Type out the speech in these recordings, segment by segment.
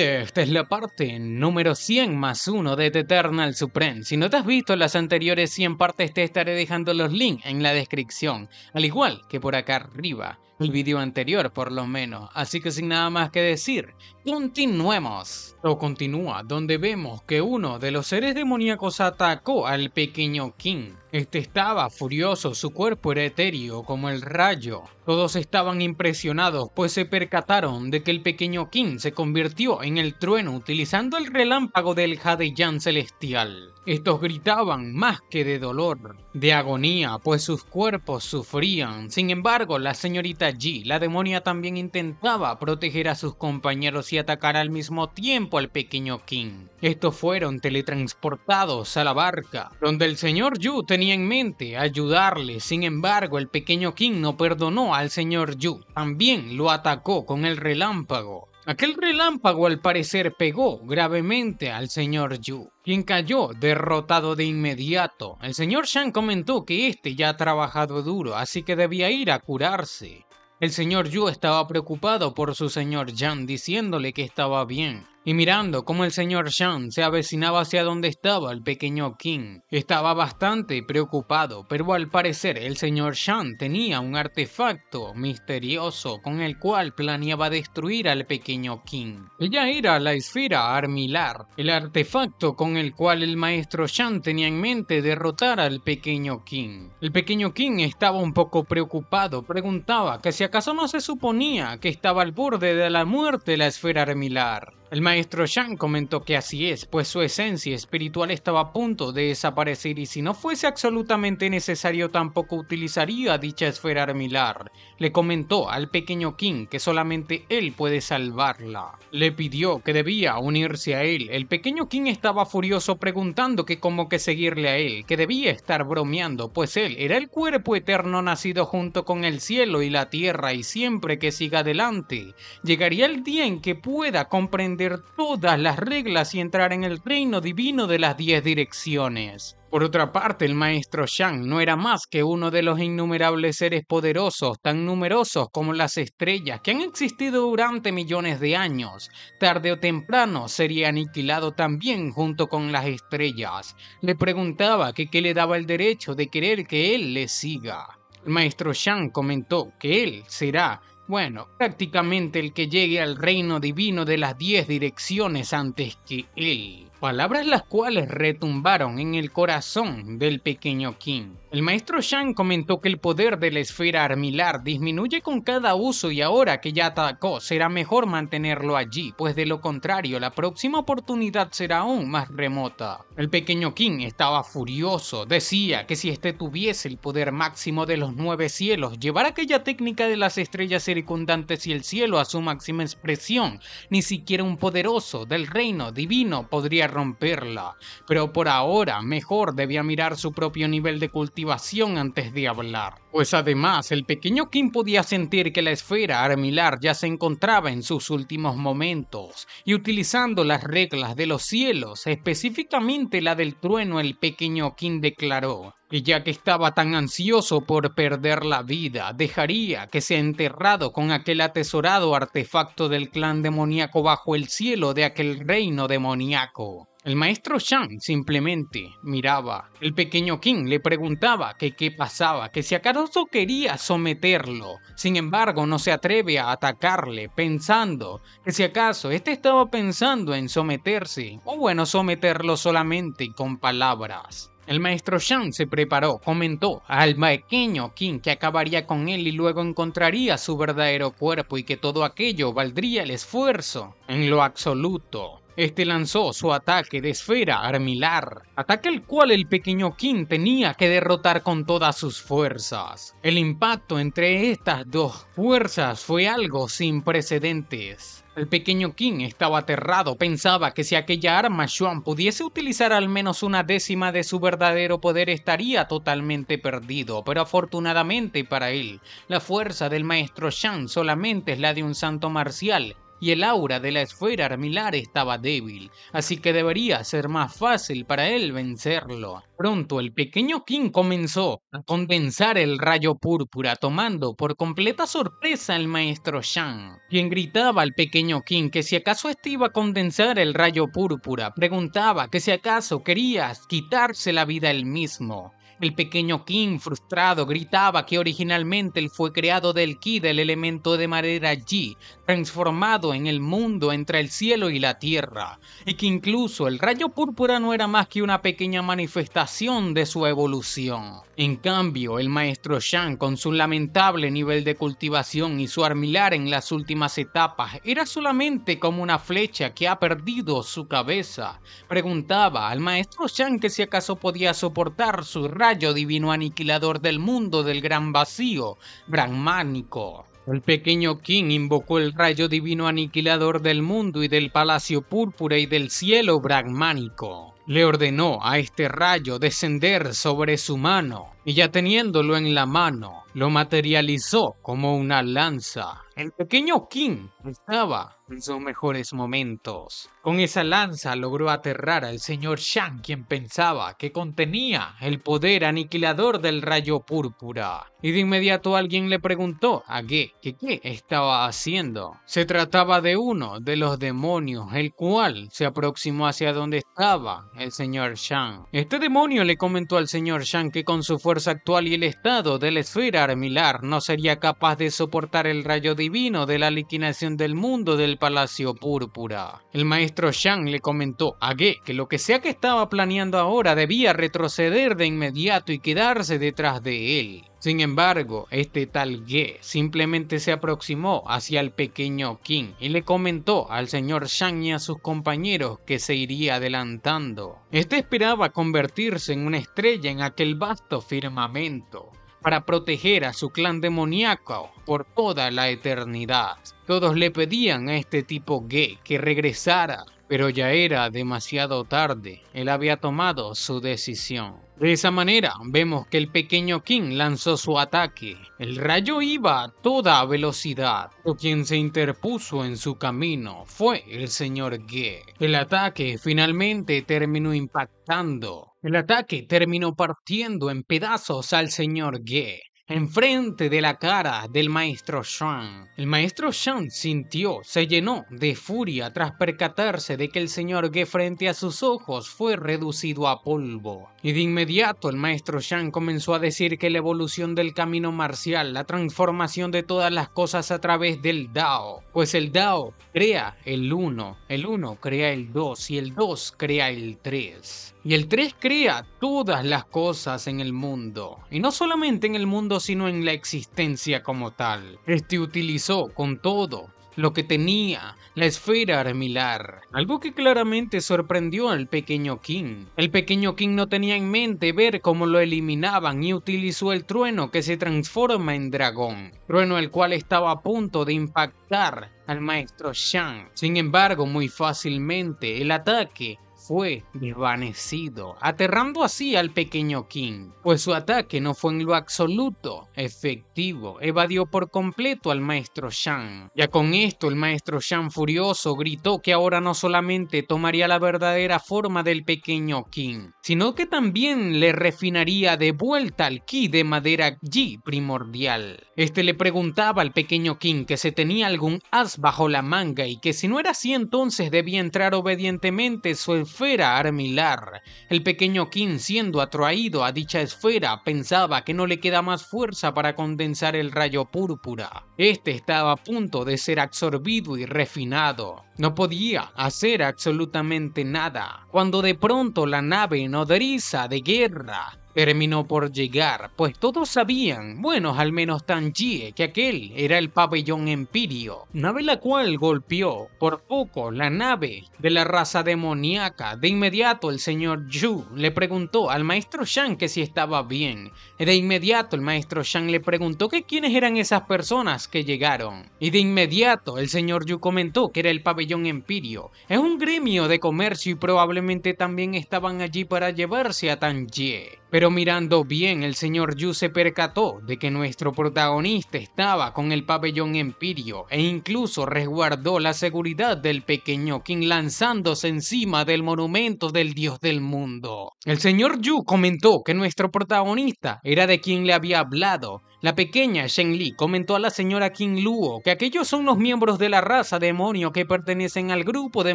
esta es la parte número 100 más 1 de The Eternal Supreme. Si no te has visto las anteriores 100 partes te estaré dejando los links en la descripción, al igual que por acá arriba el video anterior, por lo menos. Así que sin nada más que decir, continuemos. Lo continúa, donde vemos que uno de los seres demoníacos atacó al pequeño King. Este estaba furioso, su cuerpo era etéreo como el rayo. Todos estaban impresionados, pues se percataron de que el pequeño King se convirtió en el trueno utilizando el relámpago del Jadeyan celestial. Estos gritaban más que de dolor, de agonía, pues sus cuerpos sufrían. Sin embargo, la señorita Ji, la demonia, también intentaba proteger a sus compañeros y atacar al mismo tiempo al pequeño King. Estos fueron teletransportados a la barca, donde el señor Yu tenía en mente ayudarle. Sin embargo, el pequeño King no perdonó al señor Yu. También lo atacó con el relámpago. Aquel relámpago al parecer pegó gravemente al señor Yu, quien cayó derrotado de inmediato. El señor Shang comentó que este ya ha trabajado duro, así que debía ir a curarse. El señor Yu estaba preocupado por su señor Yan, diciéndole que estaba bien, y mirando cómo el señor Shan se avecinaba hacia donde estaba el pequeño King. Estaba bastante preocupado, pero al parecer el señor Shan tenía un artefacto misterioso con el cual planeaba destruir al pequeño King. Ella era la esfera armilar, el artefacto con el cual el maestro Shan tenía en mente derrotar al pequeño King. El pequeño King estaba un poco preocupado, preguntaba que si acaso no se suponía que estaba al borde de la muerte la esfera armilar. El maestro Shang comentó que así es, pues su esencia espiritual estaba a punto de desaparecer y si no fuese absolutamente necesario tampoco utilizaría dicha esfera armilar. Le comentó al pequeño King que solamente él puede salvarla. Le pidió que debía unirse a él. El pequeño King estaba furioso preguntando que cómo que seguirle a él, que debía estar bromeando, pues él era el cuerpo eterno nacido junto con el cielo y la tierra y siempre que siga adelante, llegaría el día en que pueda comprender todas las reglas y entrar en el reino divino de las diez direcciones. Por otra parte, el maestro Shang no era más que uno de los innumerables seres poderosos, tan numerosos como las estrellas, que han existido durante millones de años. Tarde o temprano sería aniquilado también junto con las estrellas. Le preguntaba que qué le daba el derecho de querer que él le siga. El maestro Shang comentó que él será bueno, prácticamente el que llegue al reino divino de las diez direcciones antes que él palabras las cuales retumbaron en el corazón del pequeño King. El maestro Shang comentó que el poder de la esfera armilar disminuye con cada uso y ahora que ya atacó será mejor mantenerlo allí, pues de lo contrario la próxima oportunidad será aún más remota. El pequeño King estaba furioso, decía que si este tuviese el poder máximo de los nueve cielos, llevar aquella técnica de las estrellas circundantes y el cielo a su máxima expresión, ni siquiera un poderoso del reino divino podría romperla, pero por ahora mejor debía mirar su propio nivel de cultivación antes de hablar, pues además el pequeño Kim podía sentir que la esfera armilar ya se encontraba en sus últimos momentos, y utilizando las reglas de los cielos, específicamente la del trueno, el pequeño Kim declaró, y ya que estaba tan ansioso por perder la vida, dejaría que sea enterrado con aquel atesorado artefacto del clan demoníaco bajo el cielo de aquel reino demoníaco. El maestro Shang simplemente miraba. El pequeño King le preguntaba que qué pasaba, que si acaso quería someterlo. Sin embargo, no se atreve a atacarle, pensando que si acaso este estaba pensando en someterse, o bueno, someterlo solamente con palabras. El maestro Shang se preparó, comentó al pequeño King que acabaría con él y luego encontraría su verdadero cuerpo y que todo aquello valdría el esfuerzo. En lo absoluto. Este lanzó su ataque de esfera armilar, ataque al cual el pequeño King tenía que derrotar con todas sus fuerzas. El impacto entre estas dos fuerzas fue algo sin precedentes. El pequeño King estaba aterrado, pensaba que si aquella arma Xuan pudiese utilizar al menos una décima de su verdadero poder estaría totalmente perdido, pero afortunadamente para él, la fuerza del maestro Shan solamente es la de un santo marcial y el aura de la esfera armilar estaba débil, así que debería ser más fácil para él vencerlo. Pronto el pequeño King comenzó a condensar el rayo púrpura, tomando por completa sorpresa al maestro Shang, quien gritaba al pequeño King que si acaso este iba a condensar el rayo púrpura, preguntaba que si acaso querías quitarse la vida él mismo. El pequeño King, frustrado, gritaba que originalmente él fue creado del Ki, del elemento de madera Ji, transformado en el mundo entre el cielo y la tierra, y que incluso el rayo púrpura no era más que una pequeña manifestación de su evolución. En cambio, el maestro Shang, con su lamentable nivel de cultivación y su armilar en las últimas etapas, era solamente como una flecha que ha perdido su cabeza. Preguntaba al maestro Shang que si acaso podía soportar su rayo divino aniquilador del mundo del gran vacío, brahmánico. El pequeño King invocó el rayo divino aniquilador del mundo y del palacio púrpura y del cielo brahmánico. Le ordenó a este rayo descender sobre su mano, y ya teniéndolo en la mano, lo materializó como una lanza. El pequeño King estaba en sus mejores momentos. Con esa lanza logró aterrar al señor Shang, quien pensaba que contenía el poder aniquilador del rayo púrpura. Y de inmediato alguien le preguntó a Ge que qué estaba haciendo. Se trataba de uno de los demonios, el cual se aproximó hacia donde estaba el señor Shang. Este demonio le comentó al señor Shang que con su fuerza actual y el estado de la esfera armilar no sería capaz de soportar el rayo de divino, de la liquidación del mundo, del palacio púrpura. El maestro Shang le comentó a Ge que lo que sea que estaba planeando ahora debía retroceder de inmediato y quedarse detrás de él. Sin embargo, este tal Ge simplemente se aproximó hacia el pequeño King y le comentó al señor Shang y a sus compañeros que se iría adelantando. Este esperaba convertirse en una estrella en aquel vasto firmamento, para proteger a su clan demoníaco por toda la eternidad. Todos le pedían a este tipo gay que regresara, pero ya era demasiado tarde, él había tomado su decisión. De esa manera, vemos que el pequeño King lanzó su ataque. El rayo iba a toda velocidad, pero quien se interpuso en su camino fue el señor gay. El ataque finalmente terminó impactando el ataque terminó partiendo en pedazos al señor Ge, enfrente de la cara del maestro Shang. El maestro Shang sintió, se llenó de furia tras percatarse de que el señor Ge frente a sus ojos fue reducido a polvo. Y de inmediato el maestro Shang comenzó a decir que la evolución del camino marcial, la transformación de todas las cosas a través del Dao, pues el Dao crea el uno, el uno crea el 2 y el 2 crea el 3. Y el 3 crea todas las cosas en el mundo, y no solamente en el mundo, sino en la existencia como tal. Este utilizó con todo lo que tenía, la esfera armilar, algo que claramente sorprendió al pequeño King. El pequeño King no tenía en mente ver cómo lo eliminaban y utilizó el trueno que se transforma en dragón, trueno el cual estaba a punto de impactar al maestro Shang. Sin embargo, muy fácilmente el ataque fue desvanecido, aterrando así al pequeño King, pues su ataque no fue en lo absoluto efectivo, evadió por completo al maestro Shang. Ya con esto el maestro Shang furioso gritó que ahora no solamente tomaría la verdadera forma del pequeño King, sino que también le refinaría de vuelta al ki de madera y primordial. Este le preguntaba al pequeño King que se tenía algún as bajo la manga y que si no era así entonces debía entrar obedientemente su armilar. El pequeño King, siendo atraído a dicha esfera, pensaba que no le queda más fuerza para condensar el rayo púrpura. Este estaba a punto de ser absorbido y refinado. No podía hacer absolutamente nada, cuando de pronto la nave nodriza de guerra terminó por llegar, pues todos sabían, bueno al menos Tangie, que aquel era el pabellón Empirio, nave la cual golpeó por poco la nave de la raza demoníaca. De inmediato el señor Yu le preguntó al maestro Shang que si estaba bien. De inmediato el maestro Shang le preguntó que quiénes eran esas personas que llegaron. Y de inmediato el señor Yu comentó que era el pabellón Empirio. Es un gremio de comercio y probablemente también estaban allí para llevarse a Tangie. Pero mirando bien, el señor Yu se percató de que nuestro protagonista estaba con el pabellón Empirio e incluso resguardó la seguridad del pequeño King lanzándose encima del monumento del dios del mundo. El señor Yu comentó que nuestro protagonista era de quien le había hablado la pequeña Shen Li comentó a la señora King Luo que aquellos son los miembros de la raza demonio que pertenecen al grupo de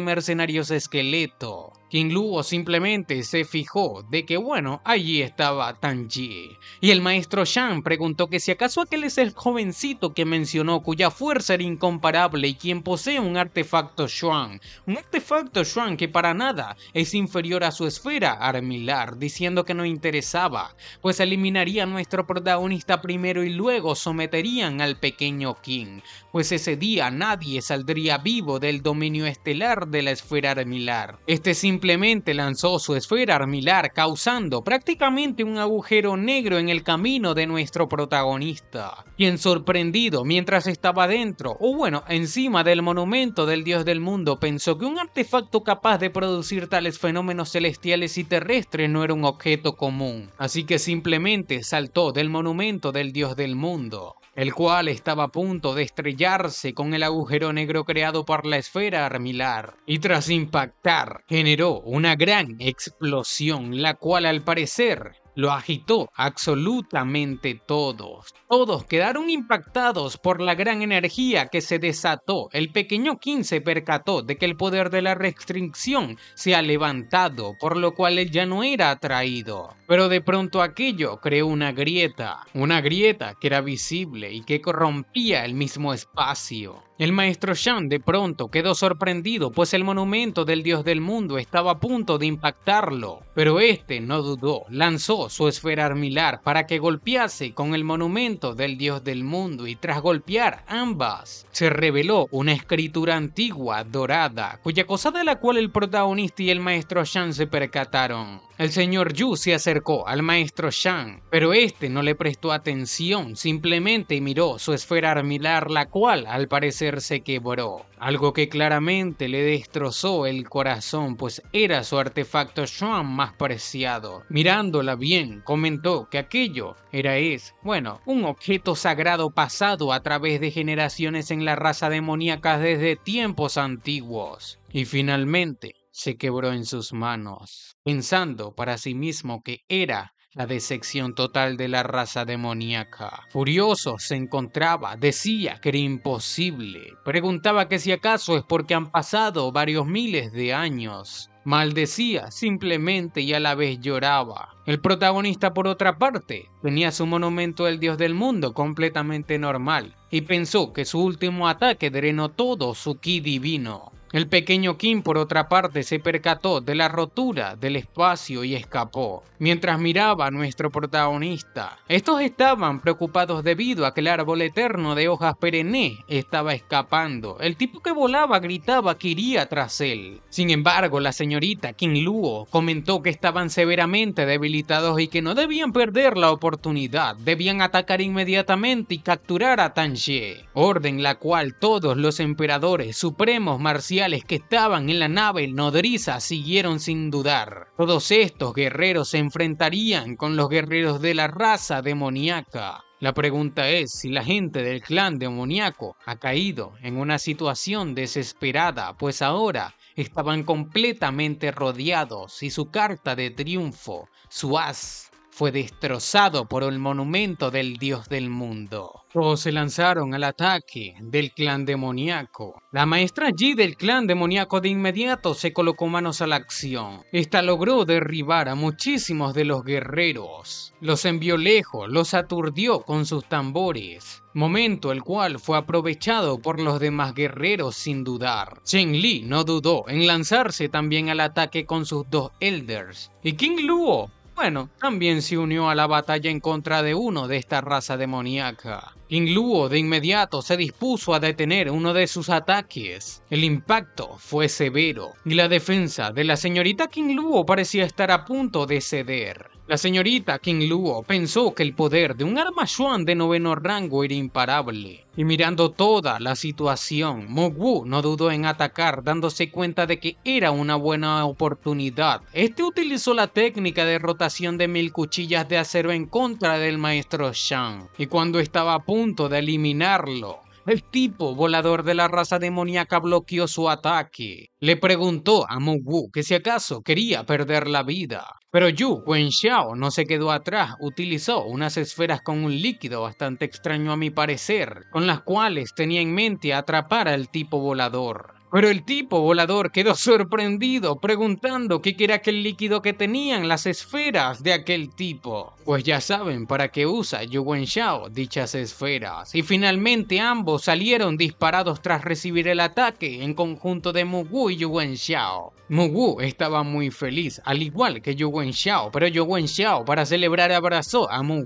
mercenarios esqueleto. King Luo simplemente se fijó de que bueno, allí estaba Tang Y el maestro Shan preguntó que si acaso aquel es el jovencito que mencionó cuya fuerza era incomparable y quien posee un artefacto Shuan. Un artefacto Shuan que para nada es inferior a su esfera armilar, diciendo que no interesaba, pues eliminaría a nuestro protagonista primero y luego someterían al pequeño King, pues ese día nadie saldría vivo del dominio estelar de la esfera armilar. Este simplemente lanzó su esfera armilar causando prácticamente un agujero negro en el camino de nuestro protagonista, quien sorprendido mientras estaba dentro, o bueno, encima del monumento del dios del mundo, pensó que un artefacto capaz de producir tales fenómenos celestiales y terrestres no era un objeto común, así que simplemente saltó del monumento del dios del mundo el cual estaba a punto de estrellarse con el agujero negro creado por la esfera armilar, y tras impactar generó una gran explosión, la cual al parecer lo agitó absolutamente todos. Todos quedaron impactados por la gran energía que se desató. El pequeño King se percató de que el poder de la restricción se ha levantado, por lo cual él ya no era atraído. Pero de pronto aquello creó una grieta, una grieta que era visible y que corrompía el mismo espacio. El maestro Shan de pronto quedó sorprendido, pues el monumento del dios del mundo estaba a punto de impactarlo, pero este no dudó, lanzó su esfera armilar para que golpease con el monumento del dios del mundo y tras golpear ambas, se reveló una escritura antigua dorada, cuya cosa de la cual el protagonista y el maestro Shan se percataron. El señor Yu se acercó al maestro Shan, pero este no le prestó atención, simplemente miró su esfera armilar, la cual al parecer se quebró, algo que claramente le destrozó el corazón, pues era su artefacto Sean más preciado. Mirándola bien, comentó que aquello era es, bueno, un objeto sagrado pasado a través de generaciones en la raza demoníaca desde tiempos antiguos. Y finalmente, se quebró en sus manos, pensando para sí mismo que era la decepción total de la raza demoníaca. Furioso se encontraba, decía que era imposible, preguntaba que si acaso es porque han pasado varios miles de años. Maldecía simplemente y a la vez lloraba. El protagonista, por otra parte, tenía su monumento al dios del mundo completamente normal y pensó que su último ataque drenó todo su ki divino. El pequeño Kim, por otra parte, se percató de la rotura del espacio y escapó, mientras miraba a nuestro protagonista. Estos estaban preocupados debido a que el árbol eterno de hojas perenné estaba escapando. El tipo que volaba gritaba que iría tras él. Sin embargo, la señorita Kim Luo comentó que estaban severamente debilitados y que no debían perder la oportunidad, debían atacar inmediatamente y capturar a Tanjie, orden la cual todos los emperadores supremos marcianos que estaban en la nave nodriza siguieron sin dudar. Todos estos guerreros se enfrentarían con los guerreros de la raza demoníaca. La pregunta es si la gente del clan demoníaco ha caído en una situación desesperada, pues ahora estaban completamente rodeados y su carta de triunfo, su as, fue destrozado por el monumento del dios del mundo. Todos se lanzaron al ataque del clan demoníaco. La maestra Yi del clan demoníaco de inmediato se colocó manos a la acción. Esta logró derribar a muchísimos de los guerreros. Los envió lejos, los aturdió con sus tambores. Momento el cual fue aprovechado por los demás guerreros sin dudar. Chen Li no dudó en lanzarse también al ataque con sus dos elders. Y King Luo bueno, también se unió a la batalla en contra de uno de esta raza demoníaca. King de inmediato se dispuso a detener uno de sus ataques. El impacto fue severo y la defensa de la señorita King Luo parecía estar a punto de ceder. La señorita King Luo pensó que el poder de un arma Xuan de noveno rango era imparable. Y mirando toda la situación, Wu no dudó en atacar dándose cuenta de que era una buena oportunidad. Este utilizó la técnica de rotación de mil cuchillas de acero en contra del maestro Shang. Y cuando estaba a punto de eliminarlo, el tipo volador de la raza demoníaca bloqueó su ataque. Le preguntó a Wu que si acaso quería perder la vida. Pero Yu Wenxiao no se quedó atrás, utilizó unas esferas con un líquido bastante extraño a mi parecer, con las cuales tenía en mente atrapar al tipo volador. Pero el tipo volador quedó sorprendido preguntando qué era aquel líquido que tenían las esferas de aquel tipo. Pues ya saben para qué usa Yu Shao dichas esferas. Y finalmente ambos salieron disparados tras recibir el ataque en conjunto de Mugu y Yu Mu Mugu estaba muy feliz, al igual que Yu Shao pero Yu Shao para celebrar abrazó a Mu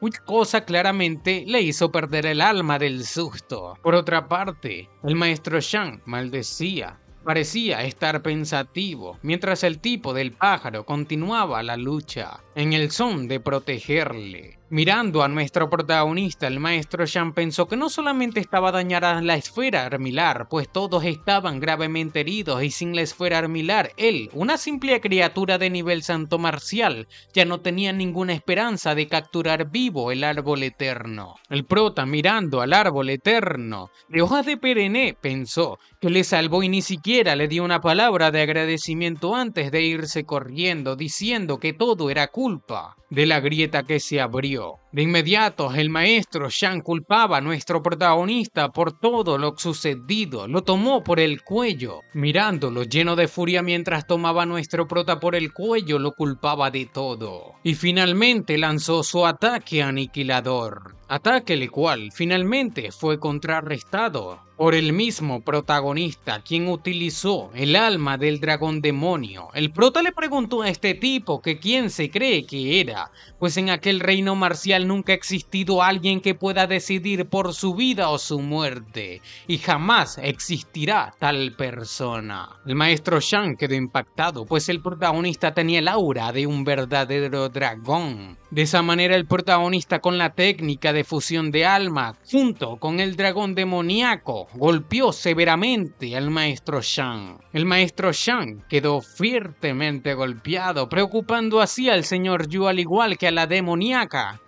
una cosa claramente le hizo perder el alma del susto. Por otra parte, el maestro Shang maldito Parecía estar pensativo, mientras el tipo del pájaro continuaba la lucha en el son de protegerle. Mirando a nuestro protagonista, el maestro Shan pensó que no solamente estaba dañada la esfera armilar, pues todos estaban gravemente heridos y sin la esfera armilar, él, una simple criatura de nivel santo marcial, ya no tenía ninguna esperanza de capturar vivo el árbol eterno. El prota mirando al árbol eterno, de hojas de perenne, pensó que le salvó y ni siquiera le dio una palabra de agradecimiento antes de irse corriendo, diciendo que todo era culpa de la grieta que se abrió. De inmediato, el maestro Shang culpaba a nuestro protagonista por todo lo sucedido, lo tomó por el cuello. Mirándolo lleno de furia mientras tomaba a nuestro prota por el cuello, lo culpaba de todo. Y finalmente lanzó su ataque aniquilador ataque el cual finalmente fue contrarrestado por el mismo protagonista quien utilizó el alma del dragón demonio. El prota le preguntó a este tipo que quién se cree que era, pues en aquel reino marcial nunca ha existido alguien que pueda decidir por su vida o su muerte, y jamás existirá tal persona. El maestro Shang quedó impactado, pues el protagonista tenía el aura de un verdadero dragón. De esa manera el protagonista con la técnica de fusión de alma, junto con el dragón demoníaco, golpeó severamente al maestro Shang. El maestro Shang quedó fuertemente golpeado, preocupando así al señor Yu al igual que a la demoníaca,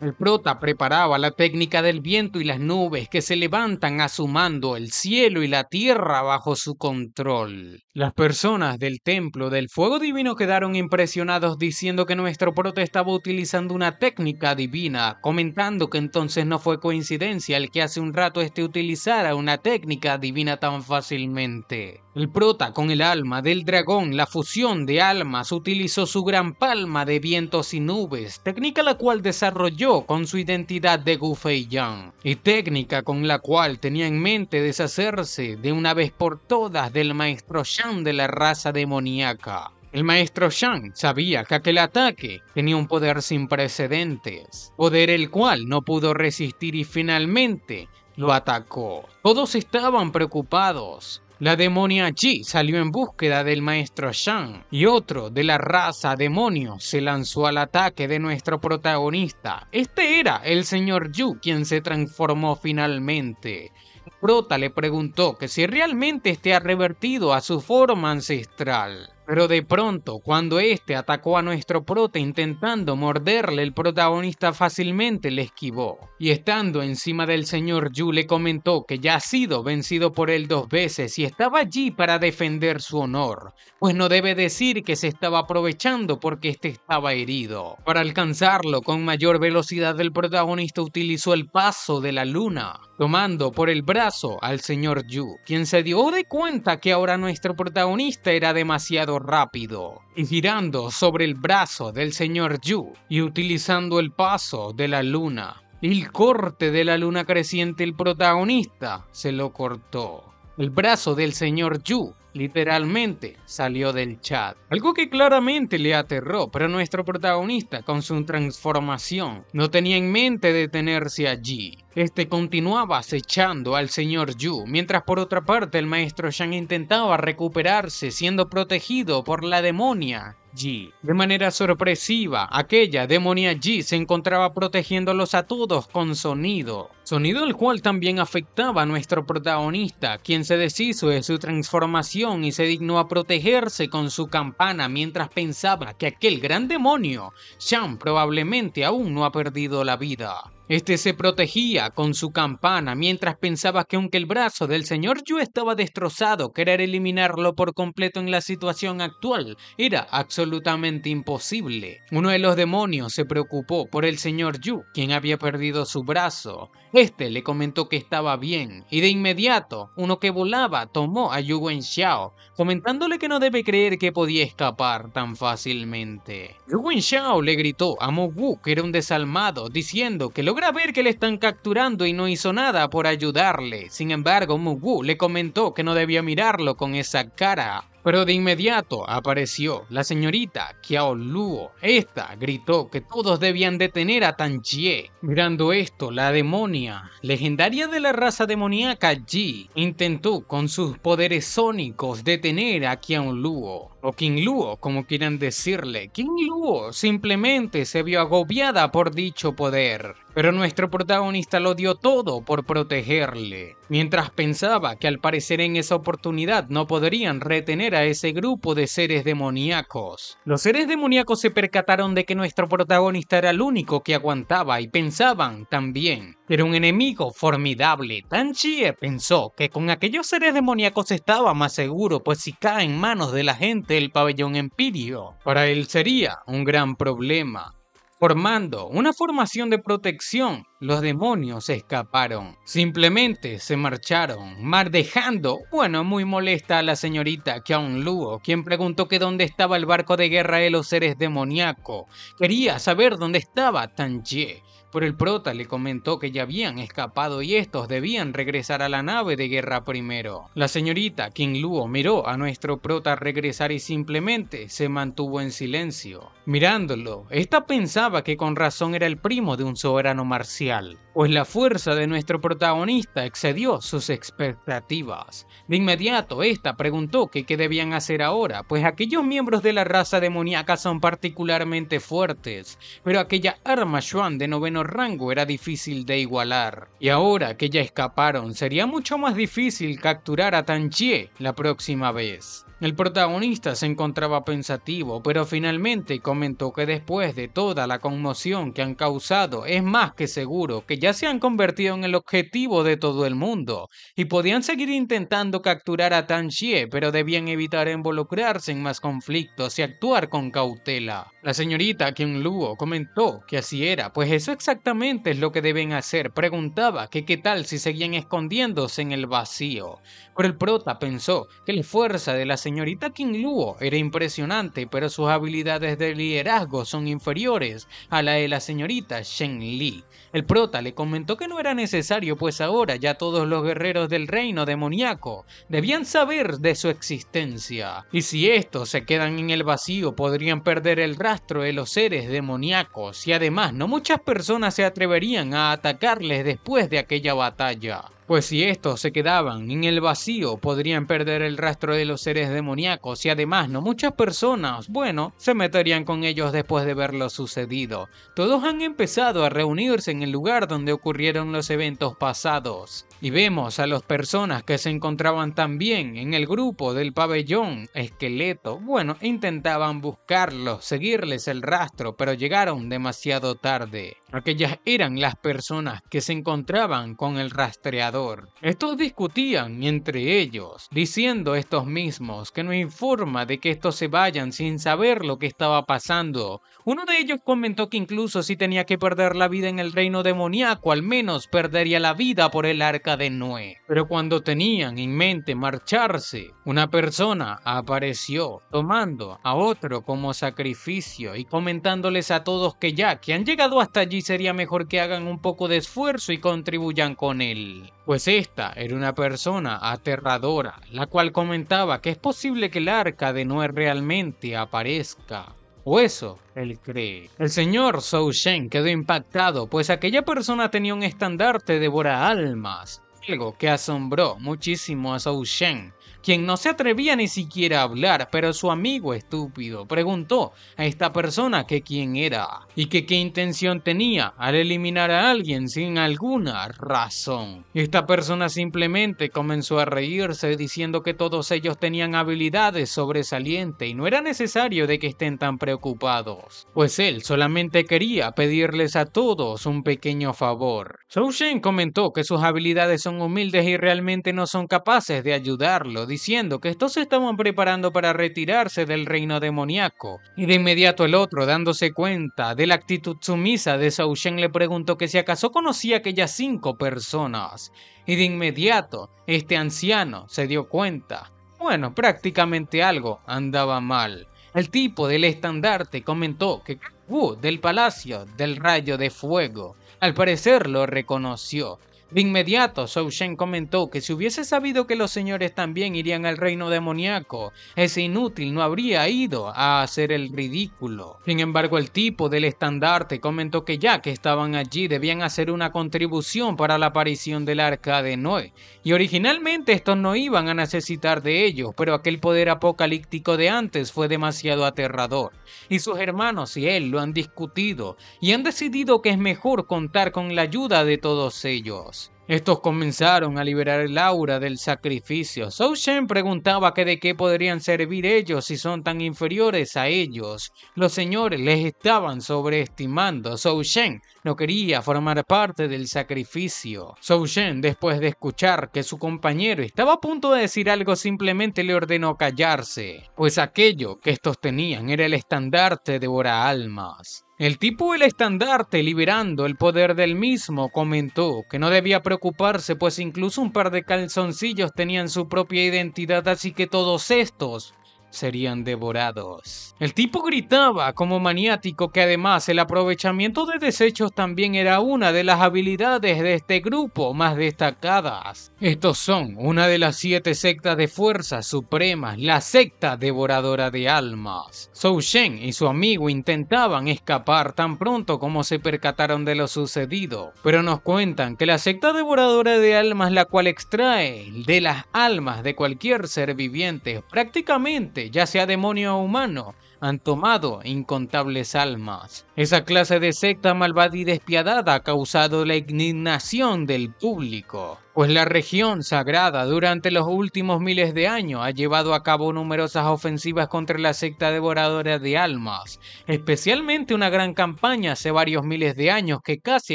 El prota preparaba la técnica del viento y las nubes que se levantan asumando el cielo y la tierra bajo su control. Las personas del templo del fuego divino quedaron impresionados diciendo que nuestro prota estaba utilizando una técnica divina, comentando que entonces no fue coincidencia el que hace un rato este utilizara una técnica divina tan fácilmente. El prota con el alma del dragón, la fusión de almas, utilizó su gran palma de vientos y nubes, técnica la cual desarrolló con su identidad de Gu Yang, y técnica con la cual tenía en mente deshacerse de una vez por todas del maestro de la raza demoníaca. El maestro Shang sabía que aquel ataque tenía un poder sin precedentes, poder el cual no pudo resistir y finalmente lo atacó. Todos estaban preocupados. La demonia Chi salió en búsqueda del maestro Shang y otro de la raza demonio se lanzó al ataque de nuestro protagonista. Este era el señor Yu quien se transformó finalmente. Prota le preguntó que si realmente este revertido a su forma ancestral. Pero de pronto, cuando este atacó a nuestro prota intentando morderle, el protagonista fácilmente le esquivó. Y estando encima del señor Yu le comentó que ya ha sido vencido por él dos veces y estaba allí para defender su honor, pues no debe decir que se estaba aprovechando porque este estaba herido. Para alcanzarlo con mayor velocidad, el protagonista utilizó el paso de la luna, tomando por el brazo al señor Yu, quien se dio de cuenta que ahora nuestro protagonista era demasiado rápido y girando sobre el brazo del señor Yu y utilizando el paso de la luna. El corte de la luna creciente el protagonista se lo cortó. El brazo del señor Yu literalmente salió del chat. Algo que claramente le aterró, pero nuestro protagonista, con su transformación, no tenía en mente detenerse allí. Este continuaba acechando al señor Yu, mientras por otra parte el maestro Shang intentaba recuperarse siendo protegido por la demonia Ji De manera sorpresiva, aquella demonia Ji se encontraba protegiéndolos a todos con sonido. Sonido el cual también afectaba a nuestro protagonista, quien se deshizo de su transformación y se dignó a protegerse con su campana mientras pensaba que aquel gran demonio, Sean probablemente aún no ha perdido la vida. Este se protegía con su campana mientras pensaba que aunque el brazo del señor Yu estaba destrozado, querer eliminarlo por completo en la situación actual era absolutamente imposible. Uno de los demonios se preocupó por el señor Yu, quien había perdido su brazo. Este le comentó que estaba bien y de inmediato uno que volaba tomó a Yu Wenxiao, comentándole que no debe creer que podía escapar tan fácilmente. Yu Wenxiao le gritó a Mo Wu que era un desalmado, diciendo que logra a ver que le están capturando y no hizo nada por ayudarle. Sin embargo, Mugu le comentó que no debía mirarlo con esa cara. Pero de inmediato apareció la señorita Kiao Luo. Esta gritó que todos debían detener a Tan Jie... Mirando esto, la demonia, legendaria de la raza demoníaca Ji, intentó con sus poderes sónicos detener a Kiao Luo o King Luo, como quieran decirle. King Luo simplemente se vio agobiada por dicho poder pero nuestro protagonista lo dio todo por protegerle, mientras pensaba que al parecer en esa oportunidad no podrían retener a ese grupo de seres demoníacos. Los seres demoníacos se percataron de que nuestro protagonista era el único que aguantaba y pensaban también que era un enemigo formidable. Tan Chie pensó que con aquellos seres demoníacos estaba más seguro, pues si cae en manos de la gente el pabellón Empirio, para él sería un gran problema formando una formación de protección, los demonios escaparon. Simplemente se marcharon, mar dejando, bueno, muy molesta a la señorita Kyung Luo, quien preguntó que dónde estaba el barco de guerra de los seres demoníacos. Quería saber dónde estaba Tan Jie. Pero el prota le comentó que ya habían escapado y estos debían regresar a la nave de guerra primero. La señorita King Luo miró a nuestro prota regresar y simplemente se mantuvo en silencio. Mirándolo, esta pensaba que con razón era el primo de un soberano marcial, pues la fuerza de nuestro protagonista excedió sus expectativas. De inmediato, esta preguntó que qué debían hacer ahora, pues aquellos miembros de la raza demoníaca son particularmente fuertes, pero aquella arma Shuan de noveno rango era difícil de igualar. Y ahora que ya escaparon, sería mucho más difícil capturar a Tanchie la próxima vez. El protagonista se encontraba pensativo, pero finalmente comentó que después de toda la conmoción que han causado, es más que seguro que ya se han convertido en el objetivo de todo el mundo, y podían seguir intentando capturar a Tan Xie, pero debían evitar involucrarse en más conflictos y actuar con cautela. La señorita Kim Luo comentó que así era, pues eso exactamente es lo que deben hacer. Preguntaba que qué tal si seguían escondiéndose en el vacío, pero el prota pensó que la fuerza de la señorita King Luo era impresionante, pero sus habilidades de liderazgo son inferiores a la de la señorita Shen Li. El prota le comentó que no era necesario, pues ahora ya todos los guerreros del reino demoníaco debían saber de su existencia. Y si estos se quedan en el vacío, podrían perder el rastro de los seres demoníacos, y además no muchas personas se atreverían a atacarles después de aquella batalla pues si estos se quedaban en el vacío podrían perder el rastro de los seres demoníacos y además no muchas personas, bueno, se meterían con ellos después de ver lo sucedido. Todos han empezado a reunirse en el lugar donde ocurrieron los eventos pasados y vemos a las personas que se encontraban también en el grupo del pabellón esqueleto. Bueno, intentaban buscarlos, seguirles el rastro, pero llegaron demasiado tarde. Aquellas eran las personas que se encontraban con el rastreador. Estos discutían entre ellos, diciendo estos mismos que no informa de que estos se vayan sin saber lo que estaba pasando. Uno de ellos comentó que incluso si tenía que perder la vida en el reino demoníaco, al menos perdería la vida por el arca de Noé. Pero cuando tenían en mente marcharse, una persona apareció, tomando a otro como sacrificio y comentándoles a todos que ya que han llegado hasta allí sería mejor que hagan un poco de esfuerzo y contribuyan con él. Pues esta era una persona aterradora, la cual comentaba que es posible que el arca de Noé realmente aparezca. O eso él cree. El señor Zhou Shen quedó impactado, pues aquella persona tenía un estandarte de Bora Almas, algo que asombró muchísimo a Zhou Shen, quien no se atrevía ni siquiera a hablar, pero su amigo estúpido preguntó a esta persona que quién era y que qué intención tenía al eliminar a alguien sin alguna razón. Esta persona simplemente comenzó a reírse diciendo que todos ellos tenían habilidades sobresalientes y no era necesario de que estén tan preocupados, pues él solamente quería pedirles a todos un pequeño favor. Shen comentó que sus habilidades son humildes y realmente no son capaces de ayudarlo diciendo que estos se estaban preparando para retirarse del reino demoníaco, y de inmediato el otro, dándose cuenta de la actitud sumisa de Shao Shen, le preguntó que si acaso conocía aquellas cinco personas, y de inmediato este anciano se dio cuenta. Bueno, prácticamente algo andaba mal. El tipo del estandarte comentó que Wu del Palacio del Rayo de Fuego al parecer lo reconoció de inmediato, Zhou Shen comentó que si hubiese sabido que los señores también irían al reino demoníaco, ese inútil no habría ido a hacer el ridículo. Sin embargo, el tipo del estandarte comentó que ya que estaban allí debían hacer una contribución para la aparición del arca de Noé, y originalmente estos no iban a necesitar de ellos, pero aquel poder apocalíptico de antes fue demasiado aterrador, y sus hermanos y él lo han discutido, y han decidido que es mejor contar con la ayuda de todos ellos. Estos comenzaron a liberar el aura del sacrificio. So Shen preguntaba que de qué podrían servir ellos si son tan inferiores a ellos. Los señores les estaban sobreestimando. So Shen no quería formar parte del sacrificio. So Shen, después de escuchar que su compañero estaba a punto de decir algo, simplemente le ordenó callarse, pues aquello que estos tenían era el estandarte de Bora Almas. El tipo del estandarte, liberando el poder del mismo, comentó que no debía preocuparse, pues incluso un par de calzoncillos tenían su propia identidad, así que todos estos serían devorados. El tipo gritaba como maniático que además el aprovechamiento de desechos también era una de las habilidades de este grupo más destacadas. Estos son una de las siete sectas de fuerzas supremas, la secta devoradora de almas. Zhou Shen y su amigo intentaban escapar tan pronto como se percataron de lo sucedido, pero nos cuentan que la secta devoradora de almas la cual extrae de las almas de cualquier ser viviente prácticamente ya sea demonio o humano, han tomado incontables almas. Esa clase de secta malvada y despiadada ha causado la indignación del público pues la región sagrada durante los últimos miles de años ha llevado a cabo numerosas ofensivas contra la secta devoradora de almas, especialmente una gran campaña hace varios miles de años que casi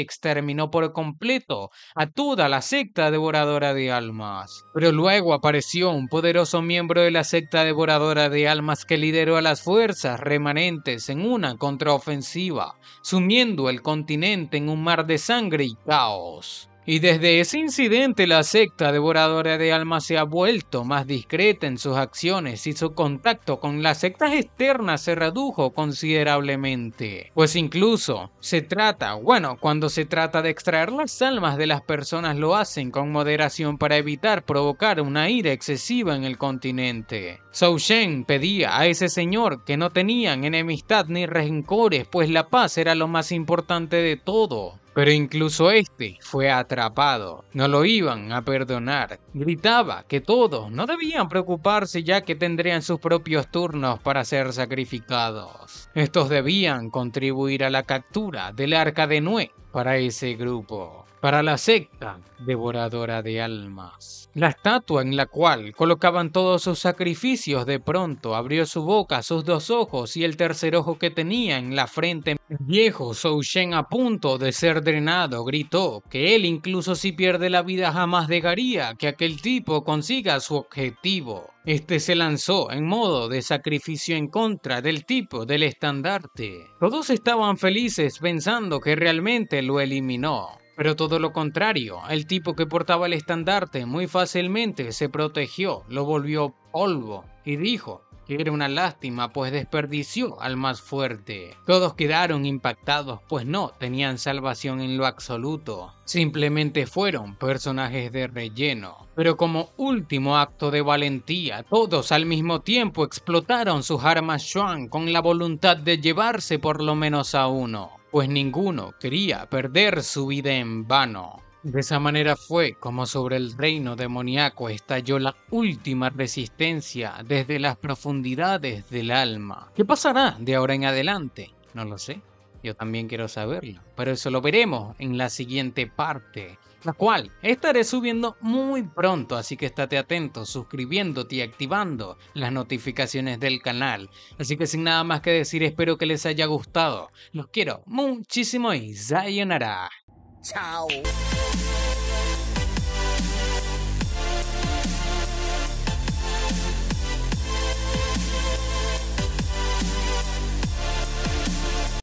exterminó por completo a toda la secta devoradora de almas. Pero luego apareció un poderoso miembro de la secta devoradora de almas que lideró a las fuerzas remanentes en una contraofensiva, sumiendo el continente en un mar de sangre y caos. Y desde ese incidente la secta devoradora de almas se ha vuelto más discreta en sus acciones y su contacto con las sectas externas se redujo considerablemente. Pues incluso se trata, bueno, cuando se trata de extraer las almas de las personas lo hacen con moderación para evitar provocar una ira excesiva en el continente. Zhou Shen pedía a ese señor que no tenían enemistad ni rencores, pues la paz era lo más importante de todo. Pero incluso este fue atrapado. No lo iban a perdonar. Gritaba que todos no debían preocuparse ya que tendrían sus propios turnos para ser sacrificados. Estos debían contribuir a la captura del arca de Noé para ese grupo para la secta devoradora de almas. La estatua en la cual colocaban todos sus sacrificios de pronto abrió su boca, sus dos ojos y el tercer ojo que tenía en la frente. El viejo Zhou Shen a punto de ser drenado gritó que él incluso si pierde la vida jamás dejaría que aquel tipo consiga su objetivo. Este se lanzó en modo de sacrificio en contra del tipo del estandarte. Todos estaban felices pensando que realmente lo eliminó. Pero todo lo contrario, el tipo que portaba el estandarte muy fácilmente se protegió, lo volvió polvo y dijo que era una lástima pues desperdició al más fuerte. Todos quedaron impactados pues no tenían salvación en lo absoluto, simplemente fueron personajes de relleno. Pero como último acto de valentía, todos al mismo tiempo explotaron sus armas xuan con la voluntad de llevarse por lo menos a uno pues ninguno quería perder su vida en vano. De esa manera fue como sobre el reino demoníaco estalló la última resistencia desde las profundidades del alma. ¿Qué pasará de ahora en adelante? No lo sé. Yo también quiero saberlo. Pero eso lo veremos en la siguiente parte la cual estaré subiendo muy pronto, así que estate atento, suscribiéndote y activando las notificaciones del canal. Así que sin nada más que decir, espero que les haya gustado. Los quiero muchísimo y sayonara. Chao.